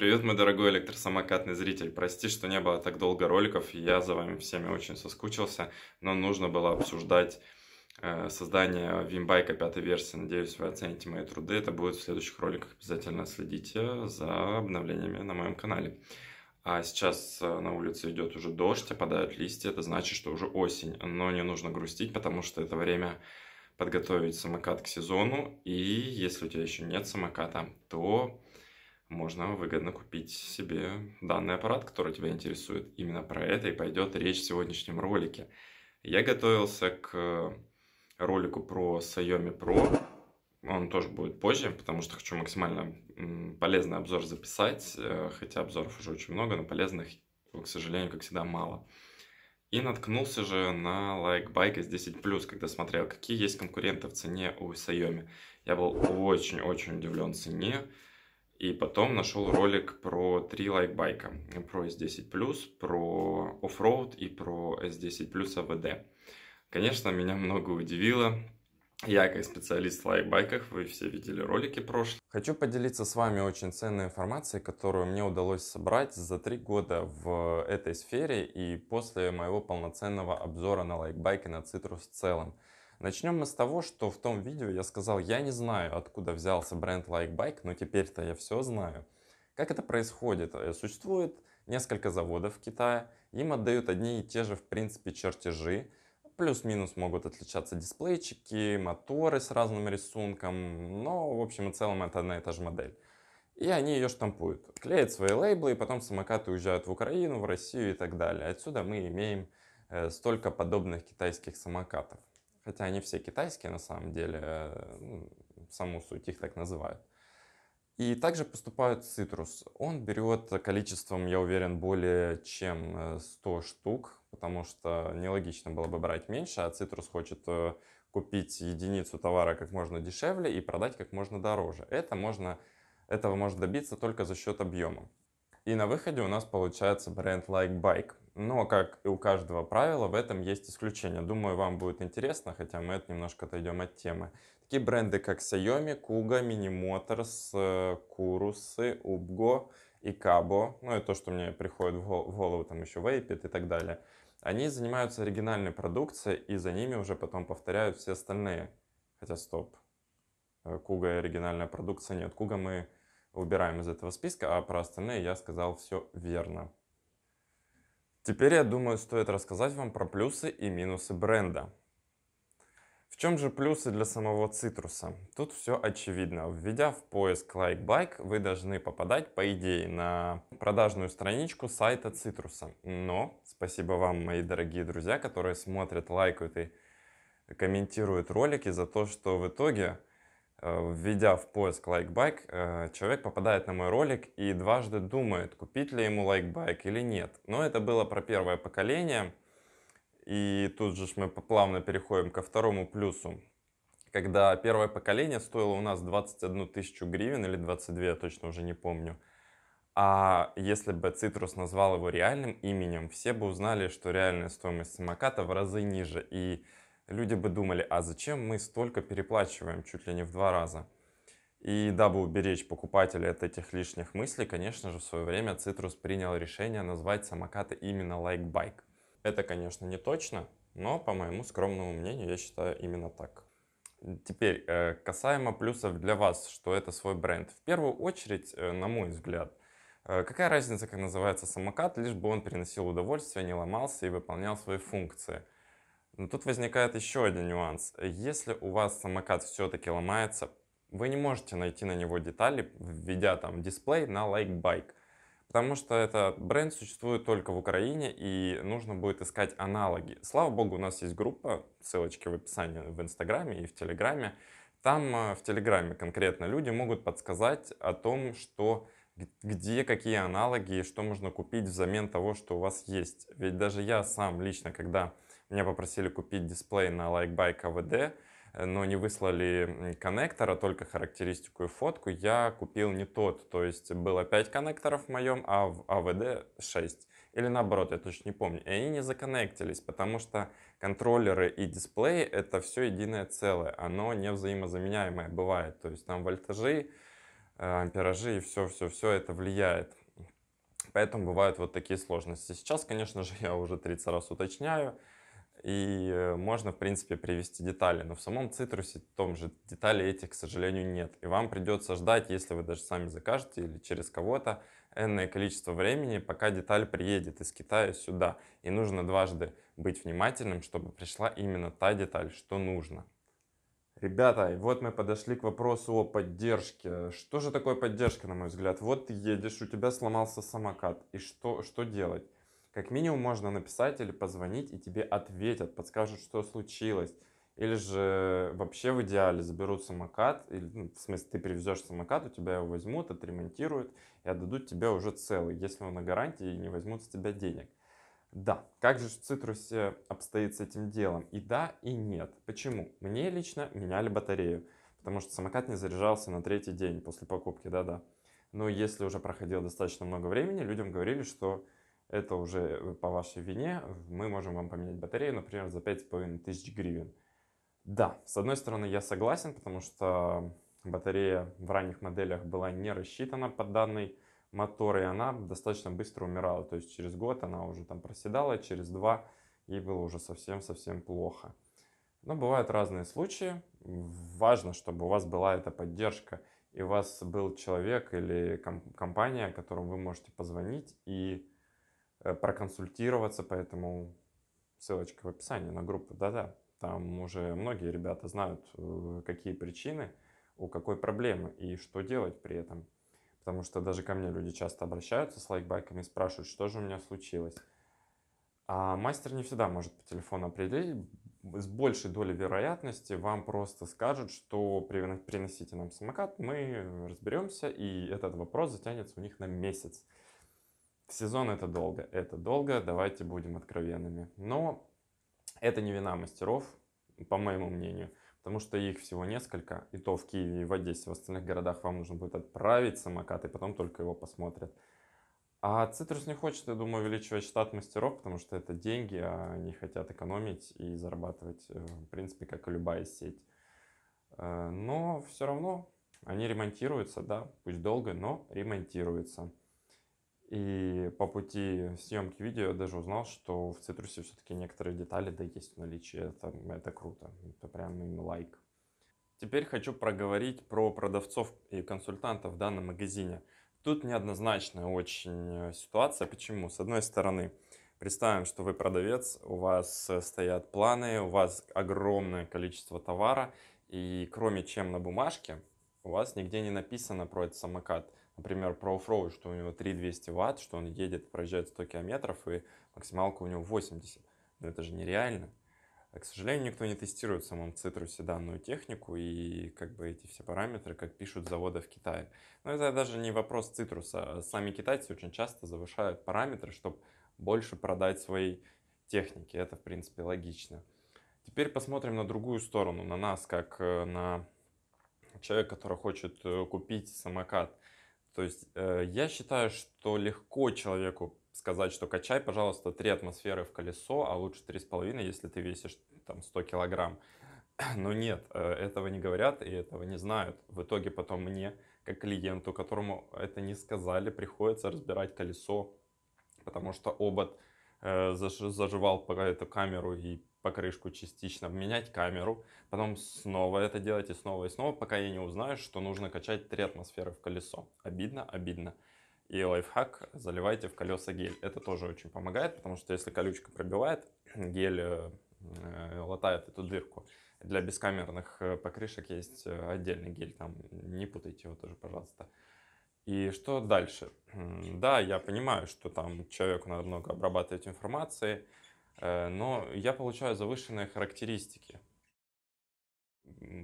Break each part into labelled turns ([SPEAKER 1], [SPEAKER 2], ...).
[SPEAKER 1] Привет, мой дорогой электросамокатный зритель. Прости, что не было так долго роликов, я за вами всеми очень соскучился, но нужно было обсуждать э, создание вимбайка пятой версии. Надеюсь, вы оцените мои труды. Это будет в следующих роликах. Обязательно следите за обновлениями на моем канале. А сейчас э, на улице идет уже дождь, опадают листья. Это значит, что уже осень. Но не нужно грустить, потому что это время подготовить самокат к сезону. И если у тебя еще нет самоката, то можно выгодно купить себе данный аппарат, который тебя интересует. Именно про это и пойдет речь в сегодняшнем ролике. Я готовился к ролику про Xiaomi Pro. Он тоже будет позже, потому что хочу максимально полезный обзор записать, э, хотя обзоров уже очень много, но полезных, к сожалению, как всегда, мало. И наткнулся же на лайкбайк like S10 Plus, когда смотрел, какие есть конкуренты в цене у Xiaomi. Я был очень-очень удивлен цене. И потом нашел ролик про три лайкбайка, про S10+, про Offroad и про S10+, AVD. А Конечно, меня много удивило. Я как специалист в лайкбайках, вы все видели ролики прошлые. Хочу поделиться с вами очень ценной информацией, которую мне удалось собрать за три года в этой сфере и после моего полноценного обзора на лайкбайки на Citrus в целом. Начнем мы с того, что в том видео я сказал, я не знаю, откуда взялся бренд Like Bike, но теперь-то я все знаю. Как это происходит? Э, существует несколько заводов в Китае, им отдают одни и те же, в принципе, чертежи, Плюс-минус могут отличаться дисплейчики, моторы с разным рисунком, но в общем и целом это одна и та же модель. И они ее штампуют, клеят свои лейблы, и потом самокаты уезжают в Украину, в Россию и так далее. Отсюда мы имеем э, столько подобных китайских самокатов хотя они все китайские на самом деле, э, ну, саму суть их так называют. И также поступает цитрус. Он берет количеством, я уверен, более чем 100 э, штук, потому что нелогично было бы брать меньше, а цитрус хочет э, купить единицу товара как можно дешевле и продать как можно дороже. Это можно, этого можно добиться только за счет объема. И на выходе у нас получается бренд Like Bike. Но, как и у каждого правила, в этом есть исключение. Думаю, вам будет интересно, хотя мы это немножко отойдем от темы. Такие бренды, как Xiaomi, Kuga, Mini Motors, э, курусы Ubgo и Cabo, ну и то, что мне приходит в голову, там еще Vapid и так далее, они занимаются оригинальной продукцией, и за ними уже потом повторяют все остальные. Хотя стоп, э, Куга и оригинальная продукция нет. Куга мы убираем из этого списка, а про остальные я сказал все верно. Теперь, я думаю, стоит рассказать вам про плюсы и минусы бренда. В чем же плюсы для самого цитруса? Тут все очевидно. Введя в поиск Like Bike, вы должны попадать, по идее, на продажную страничку сайта цитруса. Но спасибо вам, мои дорогие друзья, которые смотрят, лайкают и комментируют ролики за то, что в итоге Э, введя в поиск лайкбайк, э, человек попадает на мой ролик и дважды думает, купить ли ему лайкбайк или нет. Но это было про первое поколение. И тут же мы плавно переходим ко второму плюсу. Когда первое поколение стоило у нас 21 тысячу гривен или 22, я точно уже не помню. А если бы Citrus назвал его реальным именем, все бы узнали, что реальная стоимость самоката в разы ниже. И люди бы думали, а зачем мы столько переплачиваем, чуть ли не в два раза. И дабы уберечь покупателей от этих лишних мыслей, конечно же, в свое время Citrus принял решение назвать самокаты именно Like Bike. Это, конечно, не точно, но, по моему скромному мнению, я считаю именно так. Теперь, э, касаемо плюсов для вас, что это свой бренд. В первую очередь, э, на мой взгляд, э, какая разница, как называется самокат, лишь бы он приносил удовольствие, не ломался и выполнял свои функции – но тут возникает еще один нюанс. Если у вас самокат все-таки ломается, вы не можете найти на него детали, введя там дисплей на Like Bike. Потому что этот бренд существует только в Украине, и нужно будет искать аналоги. Слава богу, у нас есть группа, ссылочки в описании в Инстаграме и в Телеграме. Там э, в Телеграме конкретно люди могут подсказать о том, что где какие аналоги что можно купить взамен того, что у вас есть. Ведь даже я сам лично, когда меня попросили купить дисплей на Likebike KVD, э, но не выслали коннектора, только характеристику и фотку. Я купил не тот, то есть было 5 коннекторов в моем, а в AVD 6. Или наоборот, я точно не помню. И они не законнектились, потому что контроллеры и дисплеи — это все единое целое. Оно не взаимозаменяемое бывает. То есть там вольтажи, э, амперажи и все-все-все это влияет. Поэтому бывают вот такие сложности. Сейчас, конечно же, я уже 30 раз уточняю. И э, можно, в принципе, привести детали, но в самом цитрусе том же деталей этих, к сожалению, нет. И вам придется ждать, если вы даже сами закажете или через кого-то, энное количество времени, пока деталь приедет из Китая сюда. И нужно дважды быть внимательным, чтобы пришла именно та деталь, что нужно. Ребята, и вот мы подошли к вопросу о поддержке. Что же такое поддержка, на мой взгляд? Вот ты едешь, у тебя сломался самокат, и что, что делать? Как минимум можно написать или позвонить, и тебе ответят, подскажут, что случилось. Или же вообще в идеале заберут самокат, или, ну, в смысле ты привезешь самокат, у тебя его возьмут, отремонтируют и отдадут тебе уже целый, если он на гарантии и не возьмут с тебя денег. Да, как же в цитрусе обстоит с этим делом? И да, и нет. Почему? Мне лично меняли батарею, потому что самокат не заряжался на третий день после покупки, да-да. Но если уже проходило достаточно много времени, людям говорили, что это уже по вашей вине, мы можем вам поменять батарею, например, за 5500 гривен. Да, с одной стороны, я согласен, потому что батарея в ранних моделях была не рассчитана под данный мотор, и она достаточно быстро умирала. То есть через год она уже там проседала, через два ей было уже совсем-совсем плохо. Но бывают разные случаи. Важно, чтобы у вас была эта поддержка, и у вас был человек или компания, которому вы можете позвонить и Э, проконсультироваться, поэтому ссылочка в описании на группу, да-да. Там уже многие ребята знают, э, какие причины, у какой проблемы и что делать при этом. Потому что даже ко мне люди часто обращаются с лайкбайками, спрашивают, что же у меня случилось. А мастер не всегда может по телефону определить. С большей долей вероятности вам просто скажут, что приносите нам самокат, мы разберемся, и этот вопрос затянется у них на месяц сезон это долго, это долго, давайте будем откровенными. Но это не вина мастеров, по моему мнению, потому что их всего несколько, и то в Киеве, и в Одессе, в остальных городах вам нужно будет отправить самокат, и потом только его посмотрят. А Цитрус не хочет, я думаю, увеличивать штат мастеров, потому что это деньги, а они хотят экономить и зарабатывать, э, в принципе, как и любая сеть. Э, но все равно они ремонтируются, да, пусть долго, но ремонтируются. И по пути съемки видео я даже узнал, что в цитрусе все-таки некоторые детали да есть в наличии. Это, это круто. Это прям им лайк. Теперь хочу проговорить про продавцов и консультантов в данном магазине. Тут неоднозначная очень ситуация. Почему? С одной стороны, представим, что вы продавец, у вас стоят планы, у вас огромное количество товара, и кроме чем на бумажке, у вас нигде не написано про этот самокат – например, про оффроуд, что у него 3200 ватт, что он едет, проезжает 100 километров, и максималка у него 80. Но это же нереально. А, к сожалению, никто не тестирует в самом цитрусе данную технику, и как бы эти все параметры, как пишут заводы в Китае. Но это даже не вопрос цитруса. А сами китайцы очень часто завышают параметры, чтобы больше продать своей техники. Это, в принципе, логично. Теперь посмотрим на другую сторону, на нас, как э, на человек, который хочет э, купить самокат. То есть э, я считаю, что легко человеку сказать, что качай, пожалуйста, 3 атмосферы в колесо, а лучше 3,5, если ты весишь там 100 килограмм. Но нет, э, этого не говорят и этого не знают. В итоге потом мне, как клиенту, которому это не сказали, приходится разбирать колесо, потому что обод э, заживал по эту камеру и покрышку частично, менять камеру, потом снова это делать и снова и снова, пока я не узнаю, что нужно качать 3 атмосферы в колесо. Обидно, обидно. И лайфхак, заливайте в колеса гель. Это тоже очень помогает, потому что если колючка пробивает, гель э, э, латает эту дырку. Для бескамерных э, покрышек есть э, отдельный гель, там не путайте его тоже, пожалуйста. И что дальше? Да, я понимаю, что там человеку надо много обрабатывать информации, Э, но я получаю завышенные характеристики.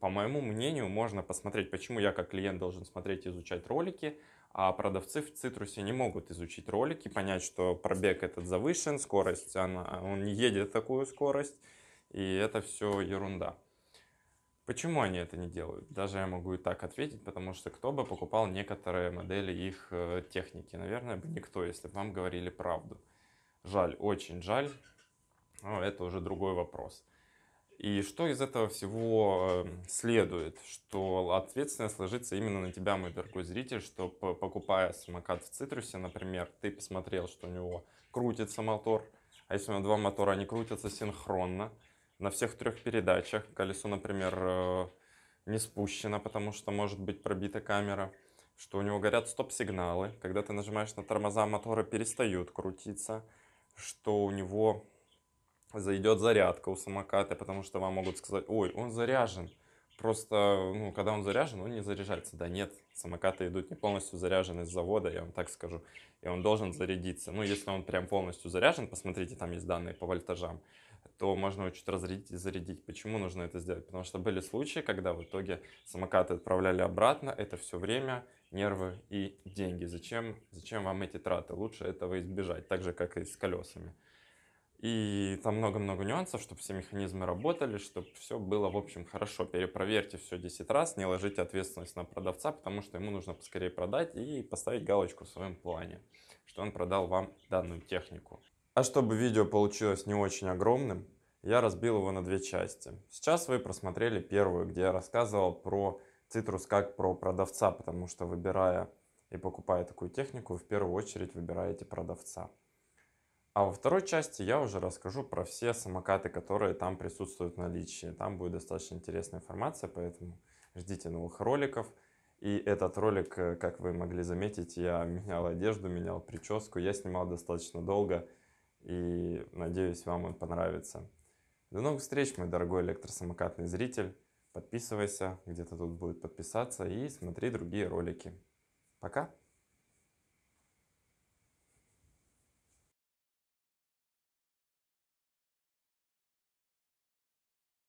[SPEAKER 1] По моему мнению, можно посмотреть, почему я как клиент должен смотреть и изучать ролики, а продавцы в цитрусе не могут изучить ролики, понять, что пробег этот завышен, скорость, она, он не едет такую скорость, и это все ерунда. Почему они это не делают? Даже я могу и так ответить, потому что кто бы покупал некоторые модели их э, техники? Наверное, бы никто, если бы вам говорили правду. Жаль, очень жаль но ну, это уже другой вопрос. И что из этого всего эм, следует? Что ответственность ложится именно на тебя, мой дорогой зритель, что покупая самокат в цитрусе, например, ты посмотрел, что у него крутится мотор, а если у него два мотора, они крутятся синхронно на всех трех передачах, колесо, например, э, не спущено, потому что может быть пробита камера, что у него горят стоп-сигналы, когда ты нажимаешь на тормоза, моторы перестают крутиться, что у него зайдет зарядка у самоката, потому что вам могут сказать, ой, он заряжен. Просто, ну, когда он заряжен, он не заряжается. Да нет, самокаты идут не полностью заряжены с завода, я вам так скажу. И он должен зарядиться. Ну, если он прям полностью заряжен, посмотрите, там есть данные по вольтажам, то можно его чуть разрядить и зарядить. Почему нужно это сделать? Потому что были случаи, когда в итоге самокаты отправляли обратно, это все время, нервы и деньги. Зачем, зачем вам эти траты? Лучше этого избежать, так же, как и с колесами. И там много-много нюансов, чтобы все механизмы работали, чтобы все было, в общем, хорошо. Перепроверьте все 10 раз, не ложите ответственность на продавца, потому что ему нужно поскорее продать и поставить галочку в своем плане, что он продал вам данную технику. А чтобы видео получилось не очень огромным, я разбил его на две части. Сейчас вы просмотрели первую, где я рассказывал про цитрус как про продавца, потому что выбирая и покупая такую технику, вы в первую очередь выбираете продавца. А во второй части я уже расскажу про все самокаты, которые там присутствуют в наличии. Там будет достаточно интересная информация, поэтому ждите новых роликов. И этот ролик, э, как вы могли заметить, я менял одежду, менял прическу. Я снимал достаточно долго и надеюсь, вам он понравится. До новых встреч, мой дорогой электросамокатный зритель. Подписывайся, где-то тут будет подписаться и смотри другие ролики. Пока!